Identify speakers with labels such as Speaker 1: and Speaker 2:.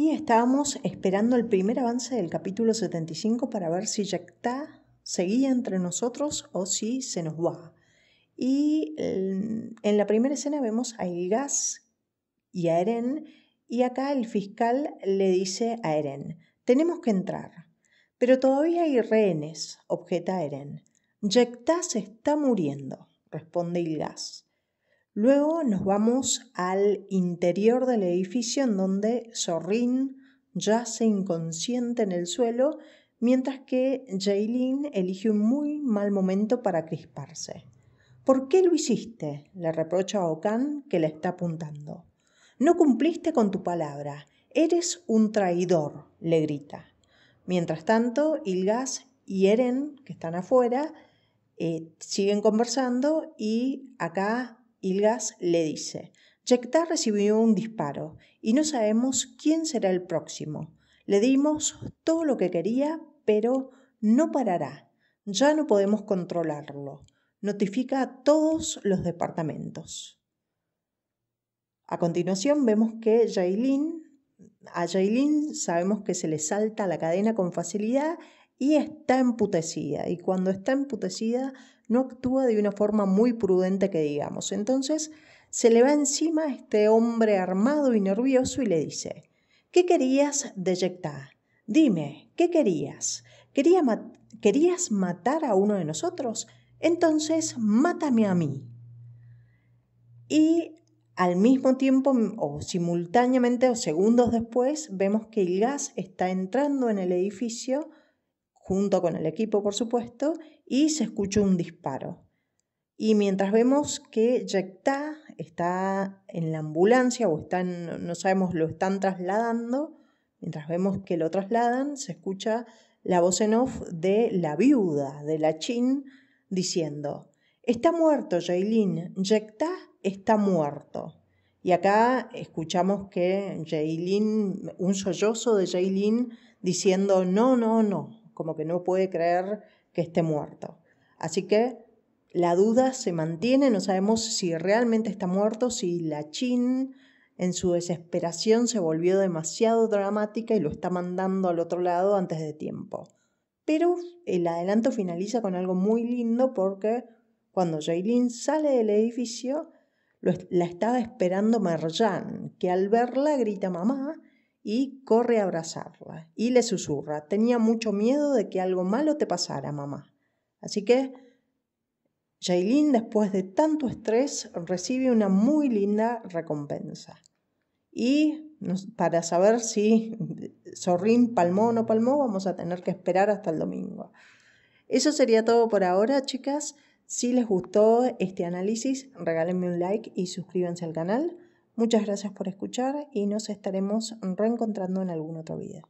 Speaker 1: Y estábamos esperando el primer avance del capítulo 75 para ver si Jacta seguía entre nosotros o si se nos va. Y en la primera escena vemos a Ilgaz y a Eren, y acá el fiscal le dice a Eren, tenemos que entrar. Pero todavía hay rehenes, objeta Eren. Jacta se está muriendo, responde Ilgaz. Luego nos vamos al interior del edificio en donde Sorrin yace inconsciente en el suelo, mientras que Jailin elige un muy mal momento para crisparse. ¿Por qué lo hiciste? le reprocha a Okan que le está apuntando. No cumpliste con tu palabra. Eres un traidor, le grita. Mientras tanto, Ilgas y Eren, que están afuera, eh, siguen conversando y acá Ilgas le dice, Yekta recibió un disparo y no sabemos quién será el próximo. Le dimos todo lo que quería, pero no parará. Ya no podemos controlarlo. Notifica a todos los departamentos. A continuación vemos que a Jailin sabemos que se le salta la cadena con facilidad y está emputecida. Y cuando está emputecida, no actúa de una forma muy prudente que digamos. Entonces se le va encima este hombre armado y nervioso y le dice, ¿qué querías de Dime, ¿qué querías? ¿Querías matar a uno de nosotros? Entonces, mátame a mí. Y al mismo tiempo, o simultáneamente, o segundos después, vemos que el gas está entrando en el edificio junto con el equipo, por supuesto, y se escucha un disparo. Y mientras vemos que Jekta está en la ambulancia o están, no sabemos, lo están trasladando, mientras vemos que lo trasladan, se escucha la voz en off de la viuda de la Chin diciendo, está muerto Jailin, Jekta está muerto. Y acá escuchamos que Jailin, un sollozo de Jailin diciendo, no, no, no, como que no puede creer que esté muerto. Así que la duda se mantiene, no sabemos si realmente está muerto, si la Chin en su desesperación se volvió demasiado dramática y lo está mandando al otro lado antes de tiempo. Pero el adelanto finaliza con algo muy lindo porque cuando Jaylin sale del edificio, la estaba esperando Marjan, que al verla grita mamá y corre a abrazarla y le susurra, tenía mucho miedo de que algo malo te pasara, mamá. Así que Jailin, después de tanto estrés, recibe una muy linda recompensa. Y para saber si Zorrin palmó o no palmó, vamos a tener que esperar hasta el domingo. Eso sería todo por ahora, chicas. Si les gustó este análisis, regálenme un like y suscríbanse al canal. Muchas gracias por escuchar y nos estaremos reencontrando en algún otro video.